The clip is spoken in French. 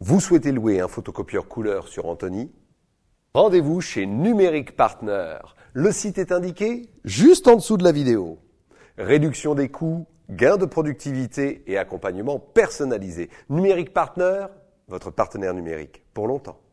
Vous souhaitez louer un photocopieur couleur sur Anthony Rendez-vous chez Numérique Partner. Le site est indiqué juste en dessous de la vidéo. Réduction des coûts, gain de productivité et accompagnement personnalisé. Numérique Partner, votre partenaire numérique pour longtemps.